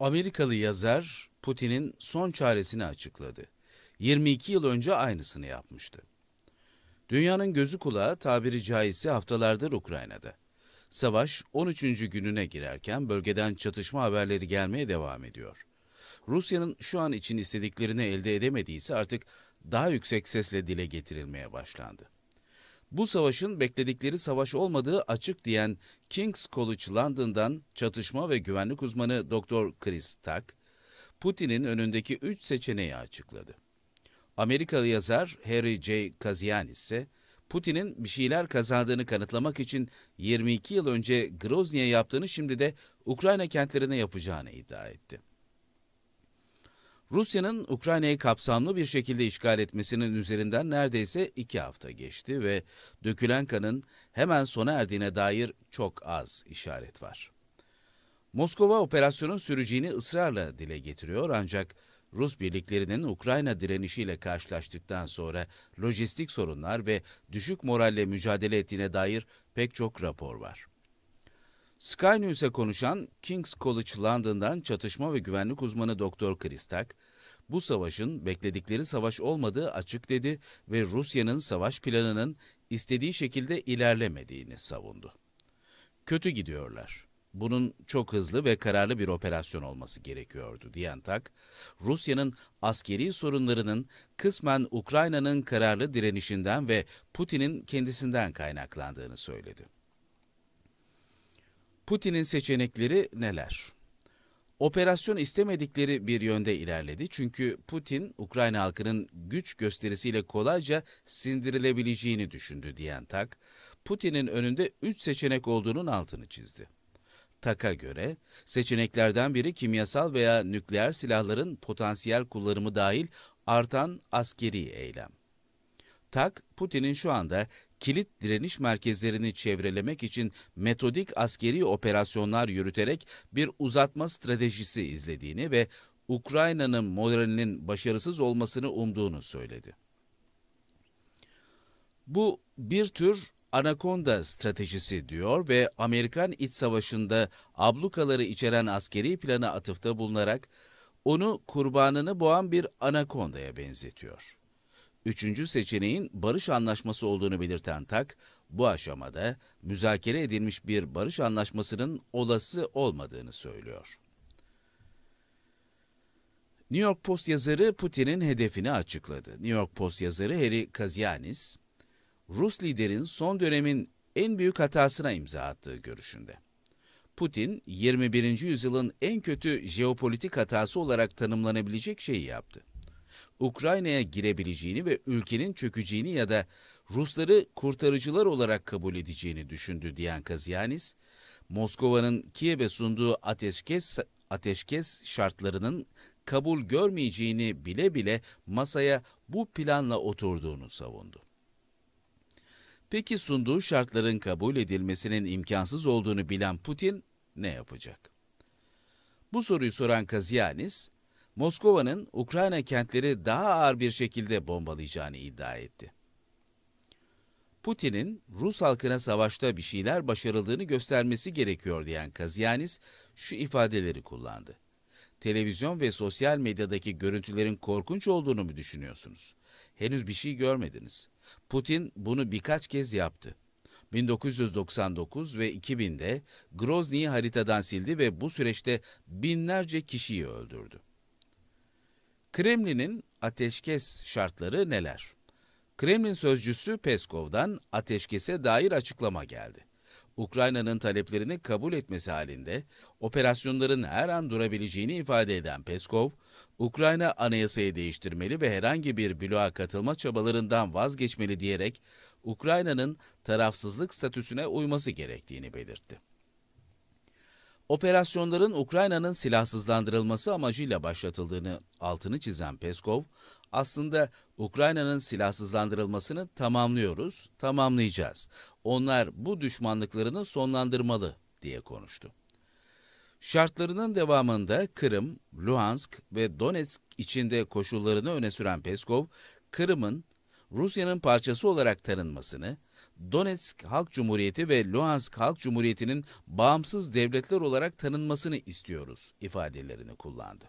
Amerikalı yazar Putin'in son çaresini açıkladı. 22 yıl önce aynısını yapmıştı. Dünyanın gözü kulağı tabiri caizse haftalardır Ukrayna'da. Savaş 13. gününe girerken bölgeden çatışma haberleri gelmeye devam ediyor. Rusya'nın şu an için istediklerini elde edemediyse artık daha yüksek sesle dile getirilmeye başlandı bu savaşın bekledikleri savaş olmadığı açık diyen King's College London'dan çatışma ve güvenlik uzmanı Dr. Chris Tuck, Putin'in önündeki üç seçeneği açıkladı. Amerikalı yazar Harry J. Kazian ise, Putin'in bir şeyler kazandığını kanıtlamak için 22 yıl önce Grozny'e yaptığını şimdi de Ukrayna kentlerine yapacağını iddia etti. Rusya'nın Ukrayna'yı kapsamlı bir şekilde işgal etmesinin üzerinden neredeyse iki hafta geçti ve dökülen kanın hemen sona erdiğine dair çok az işaret var. Moskova operasyonun süreceğini ısrarla dile getiriyor ancak Rus birliklerinin Ukrayna direnişiyle karşılaştıktan sonra lojistik sorunlar ve düşük moralle mücadele ettiğine dair pek çok rapor var. Sky News'e konuşan King's College London'dan çatışma ve güvenlik uzmanı Doktor Kristak, bu savaşın bekledikleri savaş olmadığı açık dedi ve Rusya'nın savaş planının istediği şekilde ilerlemediğini savundu. Kötü gidiyorlar. Bunun çok hızlı ve kararlı bir operasyon olması gerekiyordu diyen Tak, Rusya'nın askeri sorunlarının kısmen Ukrayna'nın kararlı direnişinden ve Putin'in kendisinden kaynaklandığını söyledi. Putin'in seçenekleri neler? Operasyon istemedikleri bir yönde ilerledi. Çünkü Putin Ukrayna halkının güç gösterisiyle kolayca sindirilebileceğini düşündü diyen Tak, Putin'in önünde üç seçenek olduğunun altını çizdi. TAK'a göre seçeneklerden biri kimyasal veya nükleer silahların potansiyel kullanımı dahil artan askeri eylem. Tak, Putin'in şu anda kilit direniş merkezlerini çevrelemek için metodik askeri operasyonlar yürüterek bir uzatma stratejisi izlediğini ve Ukrayna'nın moralinin başarısız olmasını umduğunu söyledi. Bu bir tür anakonda stratejisi diyor ve Amerikan iç Savaşı'nda ablukaları içeren askeri plana atıfta bulunarak onu kurbanını boğan bir anakondaya benzetiyor. Üçüncü seçeneğin barış anlaşması olduğunu belirten Tak, bu aşamada müzakere edilmiş bir barış anlaşmasının olası olmadığını söylüyor. New York Post yazarı Putin'in hedefini açıkladı. New York Post yazarı Harry Kazianis, Rus liderin son dönemin en büyük hatasına imza attığı görüşünde. Putin, 21. yüzyılın en kötü jeopolitik hatası olarak tanımlanabilecek şeyi yaptı. Ukrayna'ya girebileceğini ve ülkenin çökeceğini ya da Rusları kurtarıcılar olarak kabul edeceğini düşündü diyen Kaziyanis, Moskova'nın Kiev'e sunduğu ateşkes, ateşkes şartlarının kabul görmeyeceğini bile bile masaya bu planla oturduğunu savundu. Peki sunduğu şartların kabul edilmesinin imkansız olduğunu bilen Putin ne yapacak? Bu soruyu soran Kaziyanis, Moskova'nın Ukrayna kentleri daha ağır bir şekilde bombalayacağını iddia etti. Putin'in Rus halkına savaşta bir şeyler başarıldığını göstermesi gerekiyor diyen Kazianis şu ifadeleri kullandı. Televizyon ve sosyal medyadaki görüntülerin korkunç olduğunu mu düşünüyorsunuz? Henüz bir şey görmediniz. Putin bunu birkaç kez yaptı. 1999 ve 2000'de Grozny'yi haritadan sildi ve bu süreçte binlerce kişiyi öldürdü. Kremlin'in ateşkes şartları neler? Kremlin sözcüsü Peskov'dan ateşkese dair açıklama geldi. Ukrayna'nın taleplerini kabul etmesi halinde operasyonların her an durabileceğini ifade eden Peskov, Ukrayna anayasayı değiştirmeli ve herhangi bir bloğa katılma çabalarından vazgeçmeli diyerek Ukrayna'nın tarafsızlık statüsüne uyması gerektiğini belirtti. Operasyonların Ukrayna'nın silahsızlandırılması amacıyla başlatıldığını altını çizen Peskov, aslında Ukrayna'nın silahsızlandırılmasını tamamlıyoruz, tamamlayacağız. Onlar bu düşmanlıklarını sonlandırmalı diye konuştu. Şartlarının devamında Kırım, Luhansk ve Donetsk içinde koşullarını öne süren Peskov, Kırım'ın Rusya'nın parçası olarak tanınmasını, Donetsk Halk Cumhuriyeti ve Luhansk Halk Cumhuriyeti'nin bağımsız devletler olarak tanınmasını istiyoruz ifadelerini kullandı.